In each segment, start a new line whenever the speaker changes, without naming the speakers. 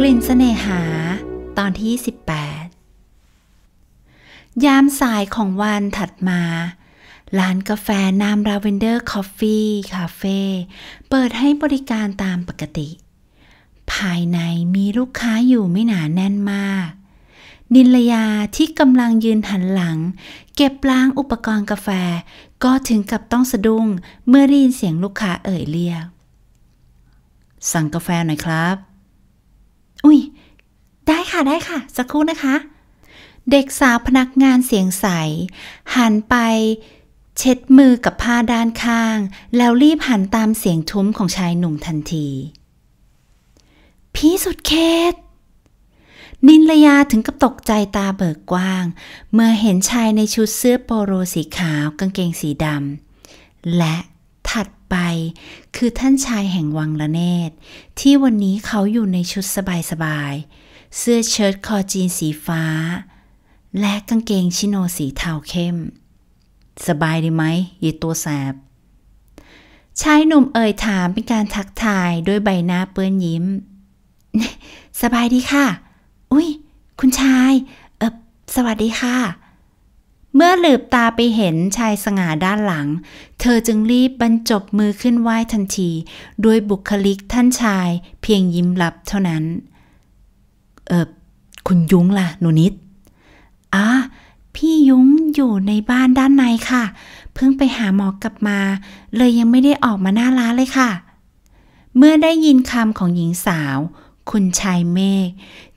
กลิ่นเสน่หาตอนที่ 18 ยามสายของวันถัดมา ร้านกาแฟนามราเวนเดอร์คอฟฟี่คาเฟ่เปิดให้บริการตามปกติ ภายในมีลูกค้าอยู่ไม่หนาแน่นมาก นิลยาที่กำลังยืนหันหลัง เก็บล้างอุปกรณ์กาแฟ ก็ถึงกับต้องสะดุ้งเมื่อได้ยินเสียงลูกค้าเอ่ยเรียก สั่งกาแฟหน่อยครับอุ้ย ได้ค่ะได้ค่ะ สักครู่นะคะ เด็กสาวพนักงานเสียงใส หันไปเช็ดมือกับผ้าด้านข้าง แล้วรีบหันตามเสียงทุ้มของชายหนุ่มทันที พี่สุดเขตนินรยาถึงกับตกใจตาเบิกกว้าง เมื่อเห็นชายในชุดเสื้อโปโลสีขาวกางเกงสีดำและไป คือท่านชายแห่งวังละเนตร ที่วันนี้เขาอยู่ในชุดสบายๆเสื้อเชิ้ตคอจีนสีฟ้า และกางเกงชิโนสีเทาเข้ม สบายดีไหมยีตัว แสบ ชาย หนุ่มเอ่ย ถามเป็นการ ทักทายด้วยใบหน้าเปื้อนยิ้ม สบายดีค่ะ อุ้ยคุณชายเออสวัสดีค่ะเมื่อหลืบตาไปเห็นชายสง่าด้านหลัง เธอจึงรีบบรรจบมือขึ้นไหว้ทันที ด้วยบุคลิกท่านชายเพียงยิ้มลับเท่านั้น เออคุณยุ้งล่ะหนูนิดอ่ะพี่ยุ้งอยู่ในบ้านด้านในค่ะ เพิ่งไปหาหมอกลับมา เลยยังไม่ได้ออกมาหน้าร้านเลยค่ะ เมื่อได้ยินคำของหญิงสาว คุณชายเมฆ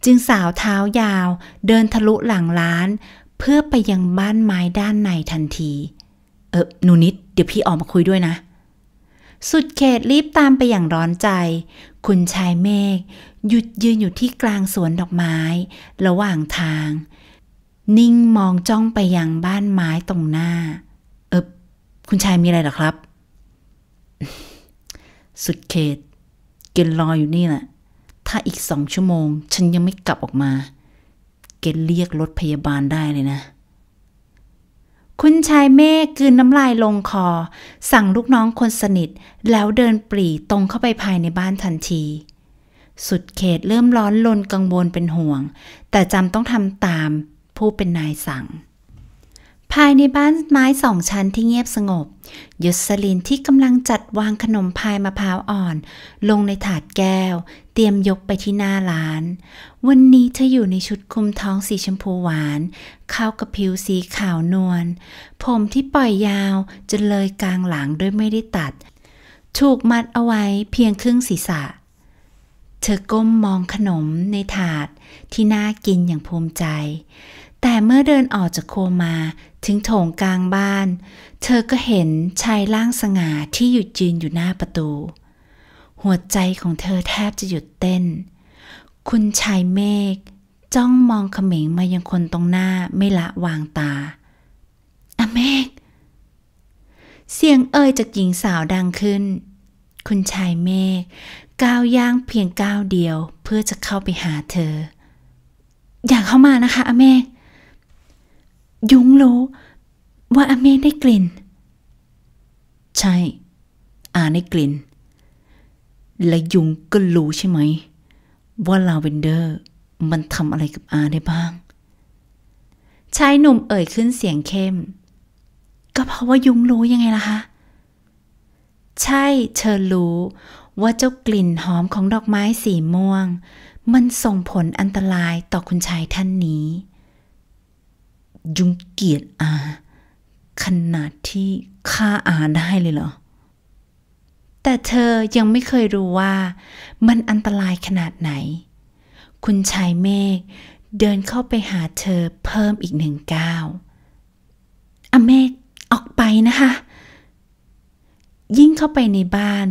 จึงสาวเท้ายาว เดินทะลุหลังร้านเพื่อไปยังบ้านไม้ด้านในทันที เออหนูนิด เดี๋ยวพี่ออกมาคุยด้วยนะ สุดเขตรีบตามไปอย่างร้อนใจ คุณชายเมฆหยุดยืนอยู่ที่กลางสวนดอกไม้ ระหว่างทาง นิ่งมองจ้องไปยังบ้านไม้ตรงหน้า เออคุณชายมีอะไรหรอครับ สุดเขต เกินรออยู่นี่แหละ ถ้าอีกสองชั่วโมงฉันยังไม่กลับออกมาเกตเรียกรถพยาบาลได้เลยนะ คุณชายเมฆกืนน้ำลายลงคอ สั่งลูกน้องคนสนิท แล้วเดินปรีตรงเข้าไปภายในบ้านทันที สุดเขตเริ่มร้อนลนกังวลเป็นห่วง แต่จำต้องทำตามผู้เป็นนายสั่งภายในบ้านไม้สองชั้นที่เงียบสงบ ยุสลินที่กำลังจัดวางขนมพายมะพร้าวอ่อน ลงในถาดแก้วเตรียมยกไปที่หน้าร้าน วันนี้เธออยู่ในชุดคลุมท้องสีชมพูหวาน เข้ากับผิวสีขาวนวลผมที่ปล่อยยาวจนเลยกลางหลังด้วยไม่ได้ตัด ถูกมัดเอาไว้เพียงครึ่งศีรษะเธอก้มมองขนมในถาดที่น่ากินอย่างภูมิใจ แต่เมื่อเดินออกจากโคมาถึงโถงกลางบ้านเธอก็เห็นชายร่างสง่าที่หยุดยืนอยู่หน้าประตู หัวใจของเธอแทบจะหยุดเต้น คุณชายเมฆจ้องมองเขม็งมายังคนตรงหน้าไม่ละวางตา อเมฆเสียงเอ่ยจากหญิงสาวดังขึ้น คุณชายเมฆก้าวย่างเพียงก้าวเดียวเพื่อจะเข้าไปหาเธอ อยากเข้ามานะคะ อเมฆยุงรู้ ว่าอาเมได้กลิ่น ใช่อาได้กลิ่น และยุงก็รู้ใช่ไหม ว่าลาเวนเดอร์ มันทำอะไรกับอาได้บ้างชายหนุ่มเอ่ยขึ้นเสียงเข้ม ก็เพราะว่ายุงรู้ยังไงล่ะคะ ใช่เธอรู้ว่าเจ้ากลิ่นหอมของดอกไม้สีม่วง มันส่งผลอันตรายต่อคุณชายท่านนี้ยุงเกียดอาขนาดที่ฆ่าอาได้เลยเหรอ แต่เธอยังไม่เคยรู้ว่ามันอันตรายขนาดไหน คุณชายเมฆเดินเข้าไปหาเธอเพิ่มอีกหนึ่งก้าวอเมฆออกไปนะคะ ยิ่งเข้าไปในบ้าน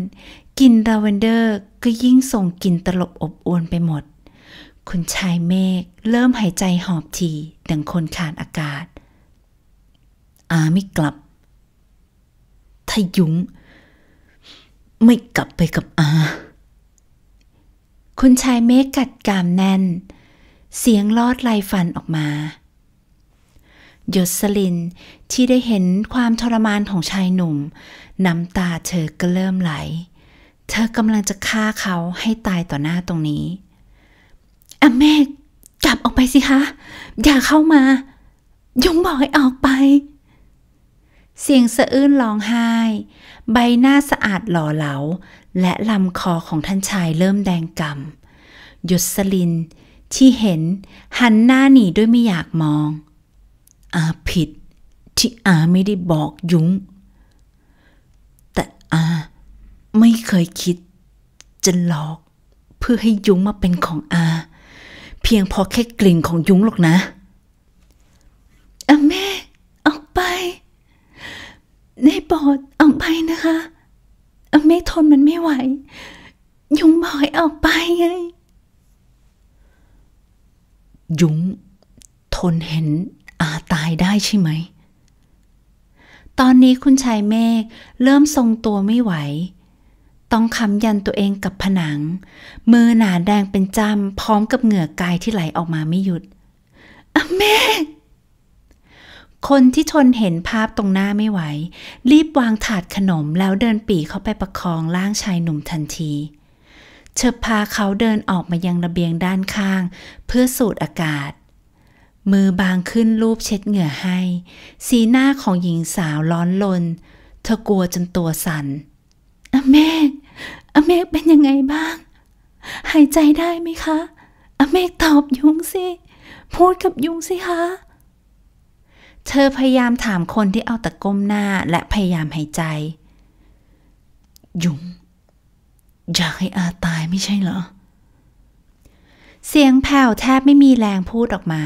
กลิ่นลาเวนเดอร์ก็ยิ่งส่งกลิ่นตลบอบอวนไปหมดคุณชายเมฆเริ่มหายใจหอบทีดังคนขาดอากาศ อาไม่กลับถ้ายุง้งไม่กลับไปกับอาคุณชายเมฆกัดกามแน่น เสียงลอดลายฟันออกมาหยดสลินที่ได้เห็นความทรมานของชายหนุ่มน้ำตาเธอก็เริ่มไหล เธอกำลังจะฆ่าเขาให้ตายต่อหน้าตรงนี้อเมกกลับออกไปสิคะ อย่าเข้ามายงบอกให้ออกไป เสียงสะอื้นร้องไห้ ใบหน้าสะอาดหล่อเหลา และลำคอของท่านชายเริ่มแดงกำ่ำหยดสลินที่เห็นหันหน้าหนีด้วยไม่อยากมอง อาผิดที่อาไม่ได้บอกยุง แต่อาไม่เคยคิดจะหลอกเพื่อให้ยุงมาเป็นของอาเพียงพอแค่กลิ่นของยุ้งหรอกนะอาแม่เอาไป ในปอดเอาไปนะคะอาแม่ทนมันไม่ไหว ยุ้งบอยออกไปไงยุ้งทนเห็นอาตายได้ใช่ไหม ตอนนี้คุณชายเมฆเริ่มทรงตัวไม่ไหวต้องค้ำยันตัวเองกับผนัง มือหนาแดงเป็นจำ้ำ พร้อมกับเหงื่อกายที่ไหลออกมาไม่หยุดแม่คนที่ทนเห็นภาพตรงหน้าไม่ไหว รีบวางถาดขนมแล้วเดินปีเข้าไปประคองร่างชายหนุ่มทันทีเชิบพาเขาเดินออกมายังระเบียงด้านข้าง เพื่อสูดอากาศ มือบางขึ้นรูปเช็ดเหงื่อให้ สีหน้าของหญิงสาวร้อนลนเธอกลัวจนตัวสัน่นแม่อเมกเป็นยังไงบ้าง หายใจได้ไหมคะ อเมกตอบยุงสิ พูดกับยุงสิคะเธอพยายามถามคนที่เอาตะก้มหน้าและพยายามหายใจ ยุง อยากให้อาตายไม่ใช่เหรอ เสียงแผ่วแทบไม่มีแรงพูดออกมา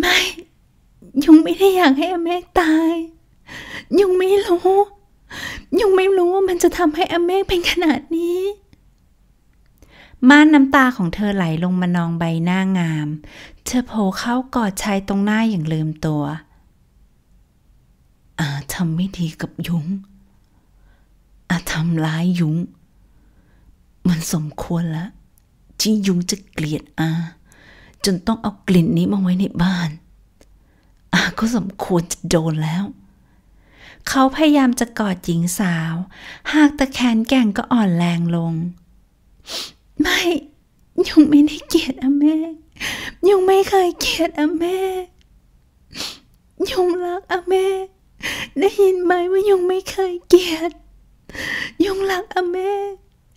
ไม่ ยุงไม่ได้อยากให้อเมกตาย ยุงไม่รู้ยังไม่รู้ว่ามันจะทำให้อเมกเป็นขนาดนี้ ม่านน้ำตาของเธอไหลลงมานองใบหน้างาม เธอโผล่เข้ากอดชายตรงหน้าอย่างลืมตัวอาทำไม่ดีกับยุงอาทำร้ายยุง มันสมควรละ ที่ยุงจะเกลียดอาจนต้องเอากลิ่นนี้มาไว้ในบ้านอาก็สมควรจะโดนแล้วเขาพยายามจะกอดหญิงสาว หากตะแคนแก่งก็อ่อนแรงลง ไม่ยุงไม่ได้เกลียดอะแม่ยุงไม่เคยเกลียดอะแม่ ยุงรักอะแม่ ได้ยินไหมว่ายุงไม่เคยเกลียดยุงรักอะแม่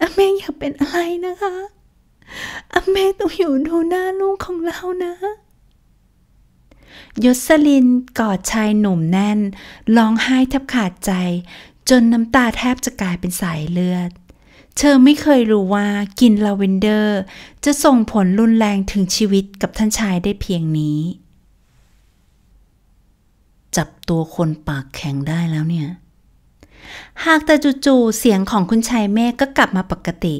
อะแม่อย่าเป็นอะไรนะคะอะแม่ต้องอยู่ดูหน้าลูกของเรานะยศลินกอดชายหนุ่มแน่นร้องไห้แทบขาดใจ จนน้ำตาแทบจะกลายเป็นสายเลือด เธอไม่เคยรู้ว่ากินลาเวนเดอร์ จะส่งผลรุนแรงถึงชีวิตกับท่านชายได้เพียงนี้ จับตัวคนปากแข็งได้แล้วเนี่ย หากแต่จู่ๆเสียงของคุณชายแม่ก็กลับมาปกติ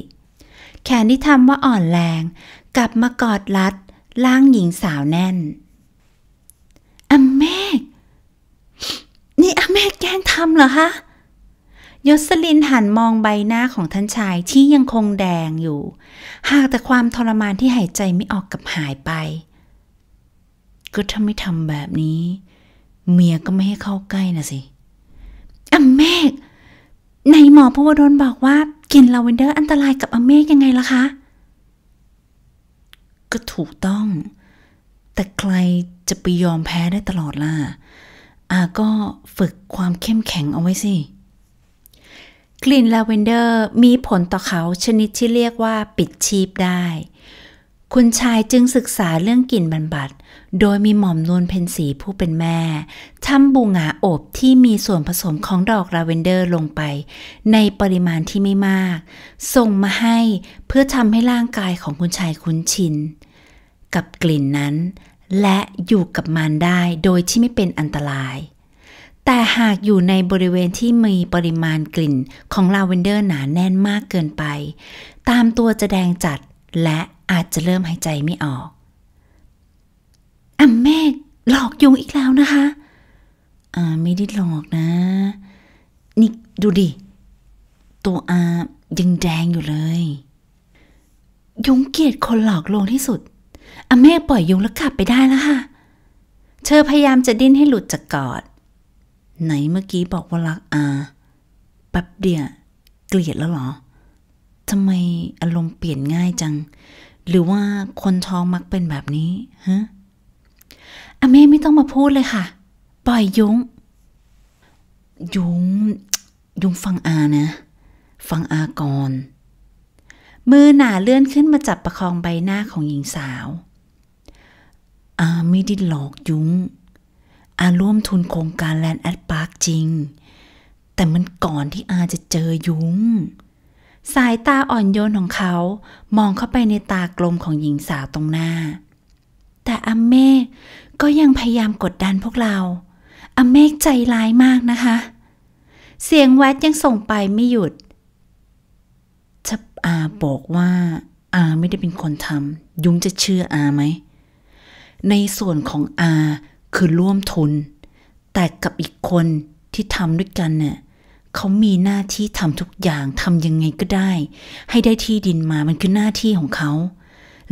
แขนที่ทำว่าอ่อนแรง กลับมากอดรัดร่างหญิงสาวแน่นอเมก นี่อเมกแกล้งทำเหรอฮะยศลินหันมองใบหน้าของท่านชายที่ยังคงแดงอยู่ หากแต่ความทรมานที่หายใจไม่ออกกับหายไป ก็ถ้าไม่ทำแบบนี้ เมียก็ไม่ให้เข้าใกล้นะสิ อเมก ในหมอพวดนบอกว่ากินลาเวนเดอร์อันตรายกับอเมกยังไงล่ะคะ ก็ถูกต้อง แต่ใครจะไปยอมแพ้ได้ตลอดล่ะอาก็ฝึกความเข้มแข็งเอาไว้สิ กลิ่นลาเวนเดอร์มีผลต่อเขาชนิดที่เรียกว่าปิดชีพได้ คุณชายจึงศึกษาเรื่องกลิ่นบรรบัด โดยมีหม่อมนวลเพนสีผู้เป็นแม่ทำบูงาอบที่มีส่วนผสมของดอกลาเวนเดอร์ลงไป ในปริมาณที่ไม่มาก ส่งมาให้เพื่อทำให้ร่างกายของคุณชายคุ้นชินกับกลิ่นนั้นและอยู่กับมันได้โดยที่ไม่เป็นอันตราย แต่หากอยู่ในบริเวณที่มีปริมาณกลิ่นของลาเวนเดอร์หนาแน่นมากเกินไป ตามตัวจะแดงจัดและอาจจะเริ่มหายใจไม่ออกอ่ะแม่หลอกยุงอีกแล้วนะคะอ่าไม่ได้หลอกนะนี่ดูดิ ตัวอายังแดงอยู่เลย ยุงเกลียดคนหลอกลวงที่สุดอเมฆปล่อยยุงแล้วกลับไปได้แล้วค่ะ เธอพยายามจะดิ้นให้หลุดจากกอด ไหนเมื่อกี้ บอกว่ารักอาแป๊บเดียวเกลียดแล้วหรอ ทำไมอารมณ์เปลี่ยนง่ายจัง หรือว่าคนท้องมักเป็นแบบนี้ ฮะอเมไม่ต้องมาพูดเลยค่ะ ปล่อยยุงยุงยุงฟังอานะ ฟังอาก่อนมือหนาเลื่อนขึ้นมาจับประคองใบหน้าของหญิงสาว อาไม่ได้หลอกยุง้งอาร่วมทุนโครงการแลนด์แอดพาร์คจริง แต่มันก่อนที่อาจะเจอยุง้ง สายตาอ่อนโยนของเขา มองเข้าไปในตากลมของหญิงสาวตรงหน้า แต่อาเมฆก็ยังพยายามกดดันพวกเราอาเมฆใจร้ายมากนะคะ เสียงแวดยังส่งไปไม่หยุดอาบอกว่าอาไม่ได้เป็นคนทำยุ้งจะเชื่ออาไหม ในส่วนของอาคือร่วมทุน แต่กับอีกคนที่ทำด้วยกันเนี่ยเขามีหน้าที่ทำทุกอย่างทำยังไงก็ได้ ให้ได้ที่ดินมามันคือหน้าที่ของเขา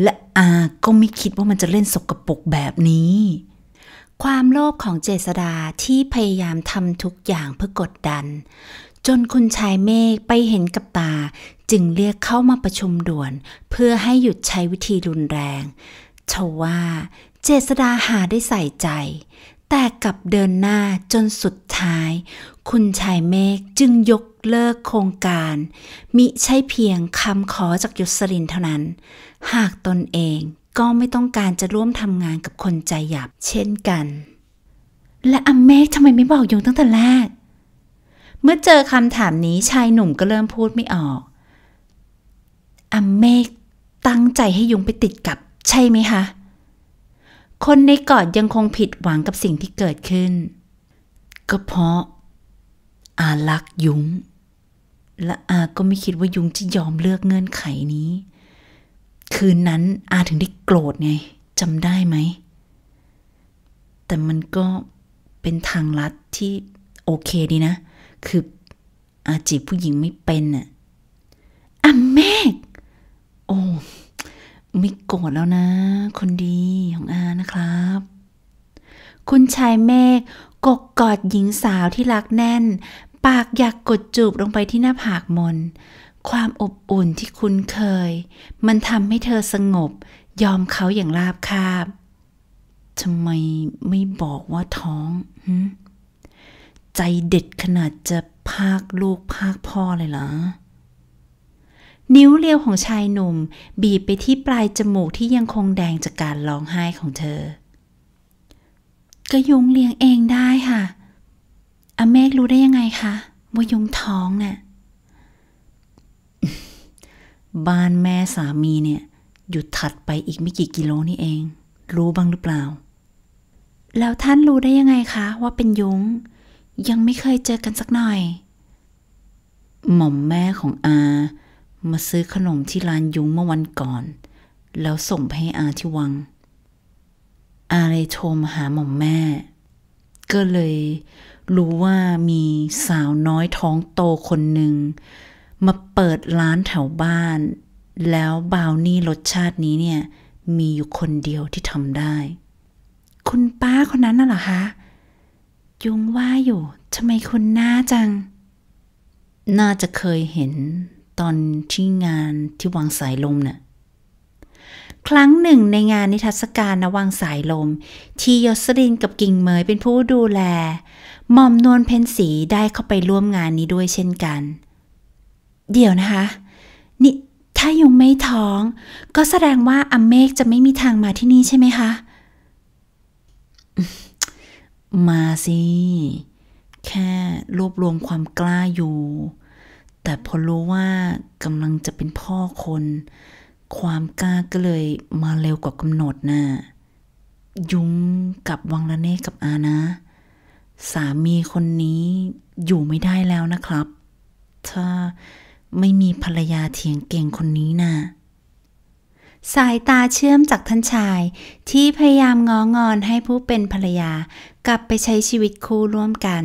และอาก็ไม่คิดว่ามันจะเล่นสกรปรกแบบนี้ความโลภของเจษดาที่พยายามทำทุกอย่างเพื่อกดดัน จนคุณชายเมฆไปเห็นกับตาจึงเรียกเข้ามาประชุมด่วน เพื่อให้หยุดใช้วิธีรุนแรงชว่าเจษดาหาได้ใส่ใจ แต่กลับเดินหน้าจนสุดท้าย คุณชายเมฆจึงยกเลิกโครงการ มิใช่เพียงคำขอจากยศรินเท่านั้น หากตนเองก็ไม่ต้องการจะร่วมทำงานกับคนใจหยาบเช่นกัน และอเมกทำไมไม่บอกยงตั้งแต่แรก เมื่อเจอคำถามนี้ชายหนุ่มก็เริ่มพูดไม่ออก อเมกตั้งใจให้ยุงไปติดกับใช่ไหมคะ คนในกอดยังคงผิดหวังกับสิ่งที่เกิดขึ้น ก็เพราะอารักยุง และอาก็ไม่คิดว่ายุงจะยอมเลือกเงื่อนไขนี้คืนนั้นอาถึงได้โกรธไงจำได้ไหม แต่มันก็เป็นทางลัดที่โอเคดีนะ คืออาจีบผู้หญิงไม่เป็นอะอ่ะแม่โอ้ ไม่โกรธแล้วนะ คนดีของอานะครับ คุณชายเมฆกกกอดหญิงสาวที่รักแน่น ปากอยากกดจูบลงไปที่หน้าผากมนความอบอุ่นที่คุ้นเคย มันทำให้เธอสงบ ยอมเขาอย่างราบคาบทำไมไม่บอกว่าท้องใจเด็ดขนาดจะพากลูกพากพ่อเลยเหรอนิ้วเลียวของชายหนุ่มบีบไปที่ปลายจมูกที่ยังคงแดงจากการร้องไห้ของเธอก็ยุงเลี้ยงเองได้ค่ะอเมกรู้ได้ยังไงคะว่ายุงท้องเนะ่ะบ้านแม่สามีเนี่ยอยู่ถัดไปอีกไม่กี่กิโลนี่เอง รู้บ้างหรือเปล่า แล้วท่านรู้ได้ยังไงคะ ว่าเป็นยุง้งยังไม่เคยเจอกันสักหน่อย หม่อมแม่ของอา มาซื้อขนมที่ร้านยุ้งเมื่อวันก่อน แล้วส่งไปให้อาที่วัง อาเลยโทรมาหาหม่อมแม่ ก็เลยรู้ว่ามีสาวน้อยท้องโตคนหนึ่งมาเปิดร้านแถวบ้านแล้วบาวนี่รสชาตินี้เนี่ย มีอยู่คนเดียวที่ทำได้ คุณป้าคนนั้นน่ะเหรอคะยุงว่าอยู่ทำไมคุณหน้าจัง น่าจะเคยเห็นตอนที่งานที่วังสายลมเนะ่ยครั้งหนึ่งในงานนิทรรศการนวังสายลม ทียศรินกับกิ่งเมยเป็นผู้ดูแลหม่อมนวลเพนสีได้เข้าไปร่วมงานนี้ด้วยเช่นกันเดี๋ยวนะคะ นี่ ถ้ายุงไม่ท้อง ก็แสดงว่าอเมกจะไม่มีทางมาที่นี่ใช่ไหมคะมาสิ แค่รวบรวมความกล้าอยู่ แต่พอรู้ว่ากำลังจะเป็นพ่อคน ความกล้าก็เลยมาเร็วกว่ากำหนดนะ่ะ ยุ้งกับวังละเนกับอานะ สามีคนนี้อยู่ไม่ได้แล้วนะครับถ้าไม่มีภรรยาเถียงเก่งคนนี้นะ่ะ สายตาเชื่อมจากท่านชายที่พยายามง้องอนให้ผู้เป็นภรรยากลับไปใช้ชีวิตคู่ร่วมกัน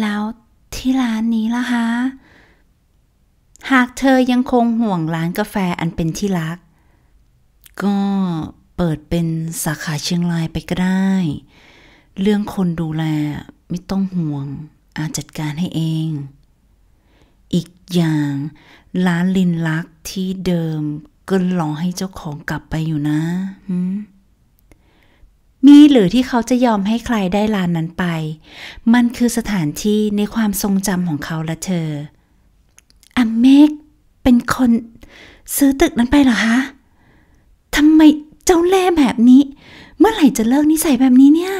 แล้วที่ร้านนี้ล่ะคะ หากเธอยังคงห่วงร้านกาแฟอันเป็นที่รัก ก็เปิดเป็นสาขาเชียงรายไป ก็ ได้ เรื่องคนดูแลไม่ต้องห่วงอาจัดการให้เองอีกอย่างร้านลินลักที่เดิมก็รอให้เจ้าของกลับไปอยู่นะ มีหรือที่เขาจะยอมให้ใครได้ร้านนั้นไป มันคือสถานที่ในความทรงจำของเขาและเธอ อเมก เป็นคนซื้อตึกนั้นไปเหรอคะทำไมเจ้าแล่แบบนี้ เมื่อไหร่จะเลิกนิสัยแบบนี้เนี่ย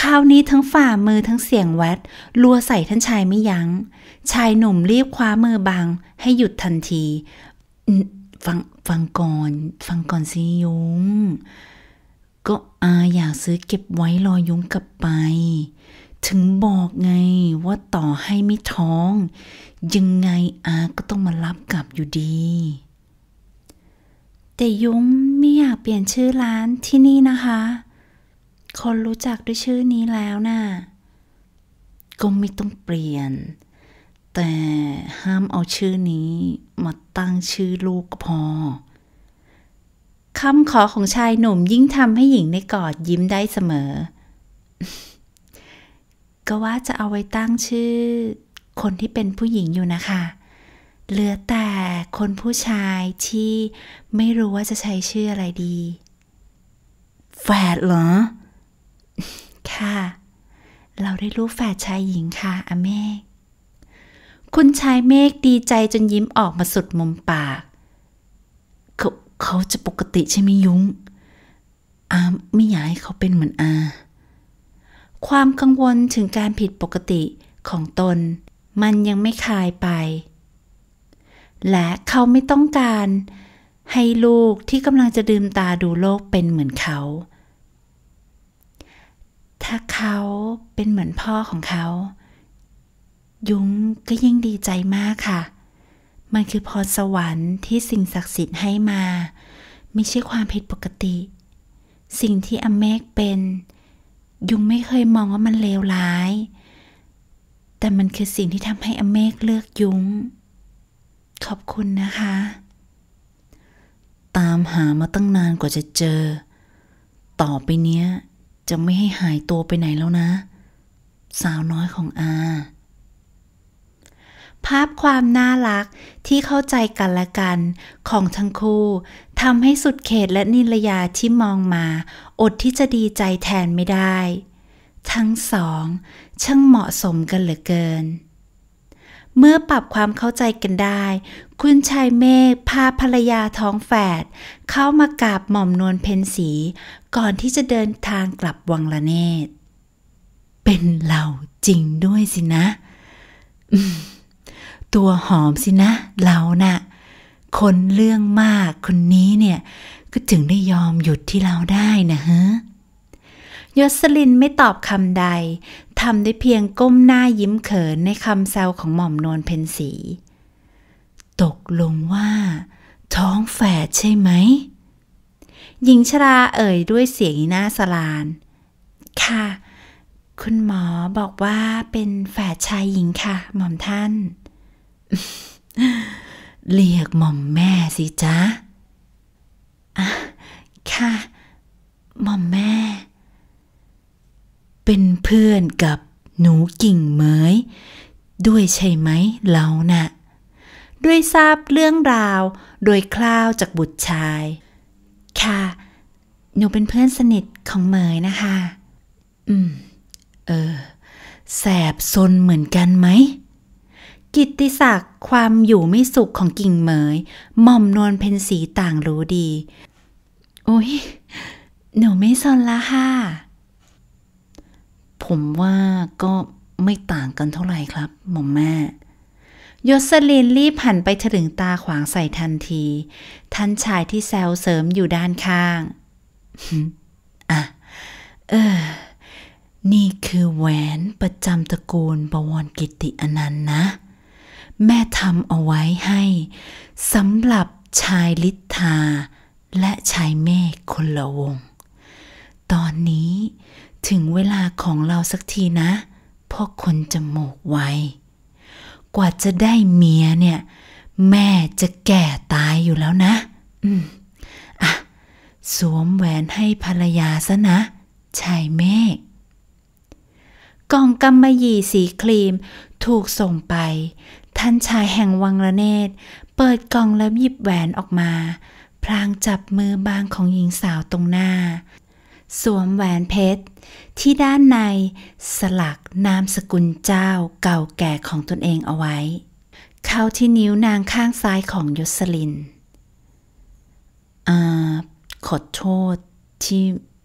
คราวนี้ทั้งฝ่ามือทั้งเสียงแวดรัวใส่ท่านชายไม่ยัง้งชายหนุ่มรีบคว้ามือบังให้หยุดทันที ฟังฟัง ก่อน ฟัง ก่อนสิยุงก็อาอยากซื้อเก็บไว้ รอยุ้งกลับไป ถึงบอกไงว่าต่อให้ไม่ท้อง ยังไงอาก็ต้องมารับกลับอยู่ดี แต่ยุ้งไม่อยากเปลี่ยนชื่อร้านที่นี่นะคะ คน รู้จักด้วยชื่อนี้แล้วนะ่ะก็ ไม่ต้องเปลี่ยนแต่ห้ามเอาชื่อนี้มาตั้งชื่อลูกก็พอ คำขอของชายหนุ่มยิ่งทำให้หญิงในกอดยิ้มได้เสมอ ก็ว่าจะเอาไว้ตั้งชื่อคนที่เป็นผู้หญิงอยู่นะคะเหลือแต่คนผู้ชายที่ไม่รู้ว่าจะใช้ชื่ออะไรดี แฝดเหรอ ค่ะ เราได้รู้แฝดชายหญิงค่ะอเมกคุณชายเมฆดีใจจนยิ้มออกมาสุดมุมปากเขาเขาจะปกติใช่ไหมยุง้งอามไม่อยากให้เขาเป็นเหมือนอาความกังวลถึงการผิดปกติของตน มันยังไม่คลายไป และเขาไม่ต้องการ ให้ลูกที่กำลังจะดื่มตาดูโลกเป็นเหมือนเขา ถ้าเขาเป็นเหมือนพ่อของเขายุ้งก็ยิ่งดีใจมากค่ะ มันคือพรสวรรค์ที่สิ่งศักดิ์สิทธิ์ให้มา ไม่ใช่ความผิดปกติ สิ่งที่อเมกเป็น ยุ้งไม่เคยมองว่ามันเลวร้าย แต่มันคือสิ่งที่ทำให้อเมกเลือกยุ้ง ขอบคุณนะคะ ตามหามาตั้งนานกว่าจะเจอ ต่อไปเนี้ยจะไม่ให้หายตัวไปไหนแล้วนะ สาวน้อยของอาภาพความน่ารักที่เข้าใจกันและกัน ของทั้งคู่ทำให้สุดเขตและนิรยาที่มองมา อดที่จะดีใจแทนไม่ได้ ทั้งสองช่างเหมาะสมกันเหลือเกิน เมื่อปรับความเข้าใจกันได้ คุณชายเมฆพาภรรยาท้องแฝด เข้ามากราบหม่อมนวลเพนสี ก่อนที่จะเดินทางกลับวังละเนตร เป็นเราจริงด้วยสินะตัวหอมสินะ เรานะ่ะคนเรื่องมากคนนี้เนี่ย ก็ถึงได้ยอมหยุดที่เราได้นะฮะยศลินไม่ตอบคำใดทำได้เพียงก้มหน้ายิ้มเขินในคำแซวของหม่อมนวลเพนสี ตกลงว่า ท้องแฝดใช่ไหมหญิงชราเอ่ยด้วยเสียงหน้าสลาน ค่ะ คุณหมอบอกว่าเป็นแฝดชายหญิงค่ะ หม่อมท่านเรียกหม่อมแม่สิจ๊ะอะค่ะหม่อมแม่ เป็นเพื่อนกับหนูกิ่งเหมยด้วยใช่ไหมเรานะ่ะด้วยทราบเรื่องราวโดยคล้าวจากบุตรชาย ค่ะ หนูเป็นเพื่อนสนิทของเหมยนะคะ อืม เออ แสบซนเหมือนกันไหมกิตติศักดิ์ความอยู่ไม่สุขของกิ่งเหมยหม่อมนวลเพนสีต่างรู้ดี โอ้ยหนูไม่สนละค่ะผมว่าก็ไม่ต่างกันเท่าไหร่ครับ หม่อมแม่ยศลินรีบหันไปถลึงตาขวางใส่ทันที ท่านชายที่แซวเสริมอยู่ด้านข้างอ่ะเออนี่คือแหวนประจำตระกูลบวรกิติอนันต์นะแม่ทำเอาไว้ให้สำหรับชายลิทธา และชายเมฆคนละวง ตอนนี้ถึงเวลาของเราสักทีนะพ่อคนจมูกไวกว่าจะได้เมียเนี่ย แม่จะแก่ตายอยู่แล้วนะ อืมอ่ะสวมแหวนให้ภรรยาซะนะ ชายเมฆกล่องกำมะหยี่สีครีมถูกส่งไปท่านชายแห่งวังระเนตร เปิดกล่องแล้วหยิบแหวนออกมา พลางจับมือบางของหญิงสาวตรงหน้า สวมแหวนเพชร ที่ด้านในสลักนามสกุลเจ้าเก่าแก่ของตนเองเอาไว้ เข้าที่นิ้วนางข้างซ้ายของยศลิน อ่า ขอโทษที่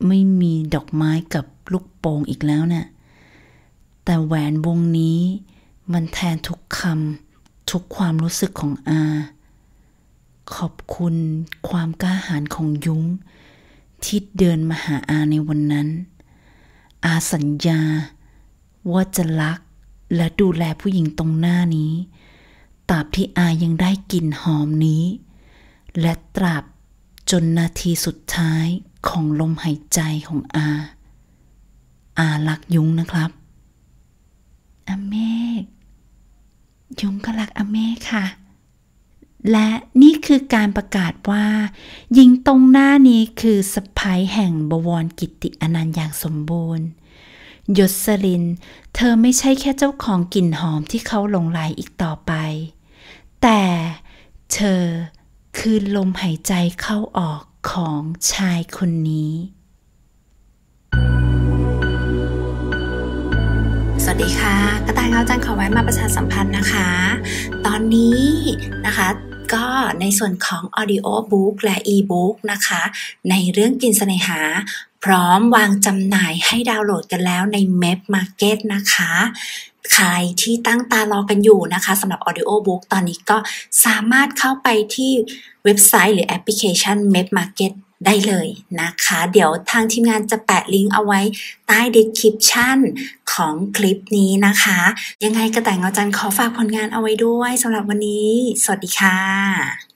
ไม่มีดอกไม้กับลูกโป่งอีกแล้วนะ่ะแต่แหวนวงนี้มันแทนทุกคำทุกความรู้สึกของอา ขอบคุณความกล้าหาญของยุ้งที่เดินมาหาอาในวันนั้น อาสัญญาว่าจะรักและดูแลผู้หญิงตรงหน้านี้ตราบที่อายังได้กลิ่นหอมนี้ และตราบจนนาทีสุดท้ายของลมหายใจของอา อารักยุ้งนะครับ อเมกยงก็รักอเม่ค่ะ และนี่คือการประกาศว่าหญิงตรงหน้านี้คือสปายแห่งบวรกิติอนันต์อย่างสมบูรณ์ยศรินเธอไม่ใช่แค่เจ้าของกลิ่นหอมที่เขาหลงไหลอีกต่อไป แต่เธอคือลมหายใจเข้าออกของชายคนนี้สดีค่ะกระต่ายเงาจันขอไว้มาประชาสัมพันธ์นะคะตอนนี้นะคะก็ในส่วนของ Audio Book และ e-book นะคะในเรื่องกินเสน่หา พร้อมวางจำหน่ายให้ดาวน์โหลดกันแล้วใน Map Market นะคะใครที่ตั้งตารอกันอยู่นะคะสำหรับ Audio Book ตอนนี้ก็สามารถเข้าไปที่เว็บไซต์ หรือแอปพลิเคชัน Map Market ได้เลยนะคะ เดี๋ยวทางทีมงานจะแปะลิงก์เอาไว้ใต้ description ของคลิปนี้นะคะ ยังไงกระแต่งอาจารย์ขอฝากผลงานเอาไว้ด้วยสำหรับวันนี้ สวัสดีค่ะ